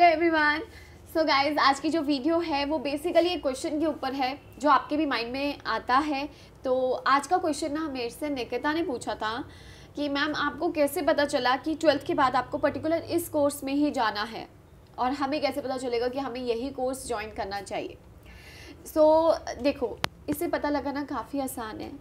Hello everyone so guys आज की जो वीडियो है वो बेसिकली एक क्वेश्चन के ऊपर है जो आपके भी माइंड में आता है तो आज का क्वेश्चन ना मेरे से निकिता ने पूछा था कि मैम आपको कैसे पता चला कि ट्वेल्थ के बाद आपको पर्टिकुलर इस कोर्स में ही जाना है और हमें कैसे पता चलेगा कि हमें यही कोर्स ज्वाइन करना चाहिए सो so, देखो इससे पता लगाना काफ़ी आसान है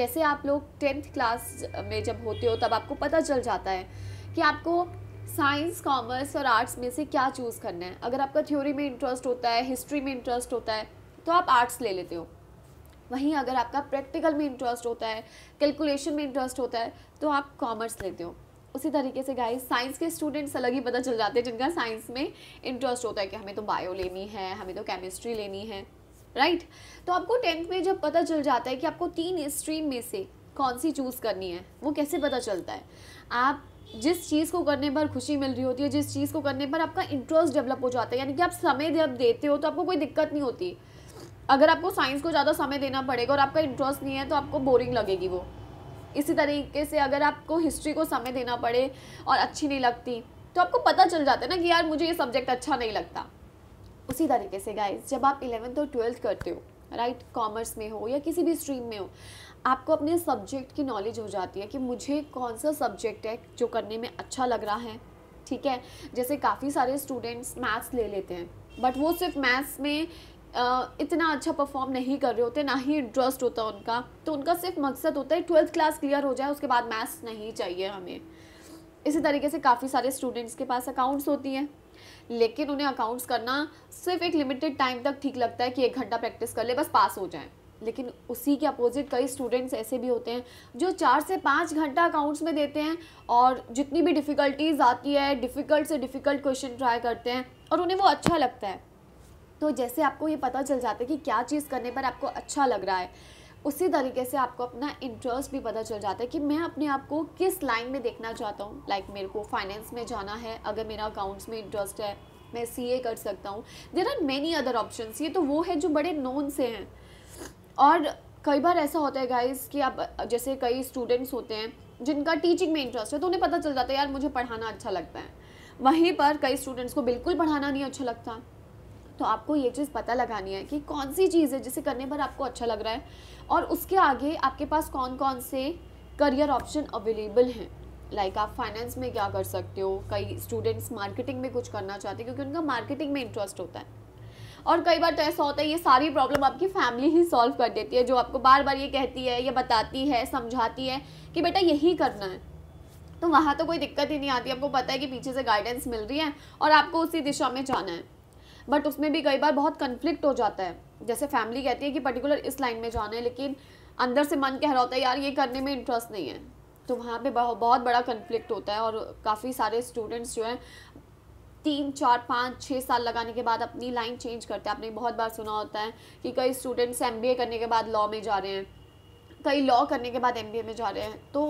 जैसे आप लोग टेंथ क्लास में जब होते हो तब आपको पता चल जाता है कि आपको साइंस कॉमर्स और आर्ट्स में से क्या चूज़ करना है अगर आपका थ्योरी में इंटरेस्ट होता है हिस्ट्री में इंटरेस्ट होता है तो आप आर्ट्स ले लेते हो वहीं अगर आपका प्रैक्टिकल में इंटरेस्ट होता है कैलकुलेशन में इंटरेस्ट होता है तो आप कॉमर्स लेते हो उसी तरीके से गाइस साइंस के स्टूडेंट्स अलग ही पता चल जाते हैं जिनका साइंस में इंटरेस्ट होता है कि हमें तो बायो लेनी है हमें तो केमिस्ट्री लेनी है राइट तो आपको टेंथ में जब पता चल जाता है कि आपको तीन स्ट्रीम में से कौन सी चूज़ करनी है वो कैसे पता चलता है आप जिस चीज़ को करने पर खुशी मिल रही होती है जिस चीज़ को करने पर आपका इंटरेस्ट डेवलप हो जाता है यानी कि आप समय जब देते हो तो आपको कोई दिक्कत नहीं होती अगर आपको साइंस को ज़्यादा समय देना पड़ेगा और आपका इंटरेस्ट नहीं है तो आपको बोरिंग लगेगी वो इसी तरीके से अगर आपको हिस्ट्री को समय देना पड़े और अच्छी नहीं लगती तो आपको पता चल जाता है ना कि यार मुझे ये सब्जेक्ट अच्छा नहीं लगता उसी तरीके से गाइज जब आप इलेवेंथ और ट्वेल्थ करते हो राइट right? कॉमर्स में हो या किसी भी स्ट्रीम में हो आपको अपने सब्जेक्ट की नॉलेज हो जाती है कि मुझे कौन सा सब्जेक्ट है जो करने में अच्छा लग रहा है ठीक है जैसे काफ़ी सारे स्टूडेंट्स मैथ्स ले लेते हैं बट वो सिर्फ मैथ्स में इतना अच्छा परफॉर्म नहीं कर रहे होते ना ही इंटरेस्ट होता उनका तो उनका सिर्फ मकसद होता है ट्वेल्थ क्लास क्लियर हो जाए उसके बाद मैथ्स नहीं चाहिए हमें इसी तरीके से काफ़ी सारे स्टूडेंट्स के पास अकाउंट्स होती हैं लेकिन उन्हें अकाउंट्स करना सिर्फ एक लिमिटेड टाइम तक ठीक लगता है कि एक घंटा प्रैक्टिस कर ले बस पास हो जाए लेकिन उसी के अपोजिट कई स्टूडेंट्स ऐसे भी होते हैं जो चार से पाँच घंटा अकाउंट्स में देते हैं और जितनी भी डिफ़िकल्टीज आती है डिफ़िकल्ट से डिफ़िकल्ट क्वेश्चन ट्राई करते हैं और उन्हें वो अच्छा लगता है तो जैसे आपको ये पता चल जाता है कि क्या चीज़ करने पर आपको अच्छा लग रहा है उसी तरीके से आपको अपना इंटरेस्ट भी पता चल जाता है कि मैं अपने आप को किस लाइन में देखना चाहता हूँ लाइक like मेरे को फाइनेंस में जाना है अगर मेरा अकाउंट्स में इंटरेस्ट है मैं सी कर सकता हूँ there are many other option ये तो वो है जो बड़े नोन से हैं और कई बार ऐसा होता है गाइज कि आप जैसे कई स्टूडेंट्स होते हैं जिनका टीचिंग में इंटरेस्ट है तो उन्हें पता चल जाता है यार मुझे पढ़ाना अच्छा लगता है वहीं पर कई स्टूडेंट्स को बिल्कुल पढ़ाना नहीं अच्छा लगता तो आपको ये चीज़ पता लगानी है कि कौन सी चीज़ है जिसे करने पर आपको अच्छा लग रहा है और उसके आगे आपके पास कौन कौन से करियर ऑप्शन अवेलेबल हैं लाइक like, आप फाइनेंस में क्या कर सकते हो कई स्टूडेंट्स मार्केटिंग में कुछ करना चाहते हैं क्योंकि उनका मार्केटिंग में इंटरेस्ट होता है और कई बार तो ऐसा होता है ये सारी प्रॉब्लम आपकी फैमिली ही सॉल्व कर देती है जो आपको बार बार ये कहती है या बताती है समझाती है कि बेटा यही करना है तो वहाँ तो कोई दिक्कत ही नहीं आती आपको पता है कि पीछे से गाइडेंस मिल रही है और आपको उसी दिशा में जाना है बट उसमें भी कई बार बहुत कन्फ्लिक्ट हो जाता है जैसे फैमिली कहती है कि पर्टिकुलर इस लाइन में जाना है लेकिन अंदर से मन कह रहा होता है यार ये करने में इंटरेस्ट नहीं है तो वहाँ पे बहुत बड़ा कन्फ्लिक्ट होता है और काफ़ी सारे स्टूडेंट्स जो हैं तीन चार पाँच छः साल लगाने के बाद अपनी लाइन चेंज करते हैं आपने बहुत बार सुना होता है कि कई स्टूडेंट्स एम करने के बाद लॉ में जा रहे हैं कई लॉ करने के बाद एम में जा रहे हैं तो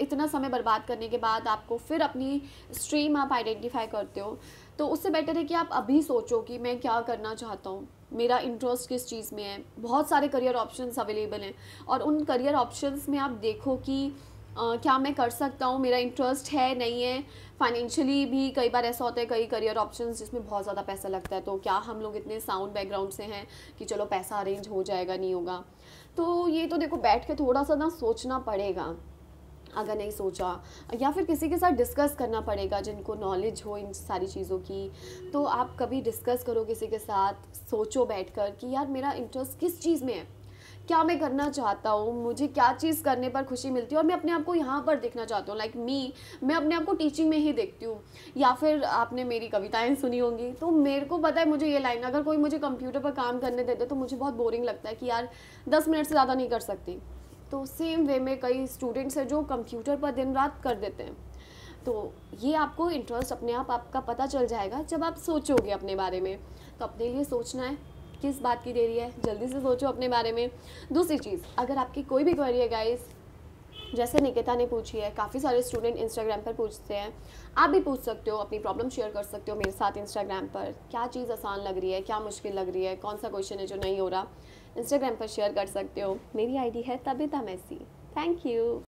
इतना समय बर्बाद करने के बाद आपको फिर अपनी स्ट्रीम आप आइडेंटिफाई करते हो तो उससे बेटर है कि आप अभी सोचो कि मैं क्या करना चाहता हूँ मेरा इंटरेस्ट किस चीज़ में है बहुत सारे करियर ऑप्शंस अवेलेबल हैं और उन करियर ऑप्शंस में आप देखो कि Uh, क्या मैं कर सकता हूँ मेरा इंटरेस्ट है नहीं है फाइनेंशियली भी कई बार ऐसा होता है कई करियर ऑप्शंस जिसमें बहुत ज़्यादा पैसा लगता है तो क्या हम लोग इतने साउंड बैकग्राउंड से हैं कि चलो पैसा अरेंज हो जाएगा नहीं होगा तो ये तो देखो बैठ के थोड़ा सा ना सोचना पड़ेगा अगर नहीं सोचा या फिर किसी के साथ डिस्कस करना पड़ेगा जिनको नॉलेज हो इन सारी चीज़ों की तो आप कभी डिस्कस करो किसी के साथ सोचो बैठकर कि यार मेरा इंटरेस्ट किस चीज़ में है क्या मैं करना चाहता हूँ मुझे क्या चीज़ करने पर खुशी मिलती है और मैं अपने आप को यहाँ पर देखना चाहता हूँ लाइक मी मैं अपने आप को टीचिंग में ही देखती हूँ या फिर आपने मेरी कविताएं सुनी होंगी तो मेरे को पता है मुझे ये लाइन अगर कोई मुझे कंप्यूटर पर काम करने देते तो मुझे बहुत बोरिंग लगता है कि यार दस मिनट से ज़्यादा नहीं कर सकती तो सेम वे में कई स्टूडेंट्स हैं जो कंप्यूटर पर दिन रात कर देते हैं तो ये आपको इंटरेस्ट अपने आप आपका पता चल जाएगा जब आप सोचोगे अपने बारे में तो अपने लिए सोचना है किस बात की देरी है जल्दी से सोचो अपने बारे में दूसरी चीज़ अगर आपकी कोई भी क्वेरी है गाइस जैसे निकिता ने पूछी है काफ़ी सारे स्टूडेंट इंस्टाग्राम पर पूछते हैं आप भी पूछ सकते हो अपनी प्रॉब्लम शेयर कर सकते हो मेरे साथ इंस्टाग्राम पर क्या चीज़ आसान लग रही है क्या मुश्किल लग रही है कौन सा क्वेश्चन है जो नहीं हो रहा इंस्टाग्राम पर शेयर कर सकते हो मेरी आईडी है तबिता मैसी थैंक यू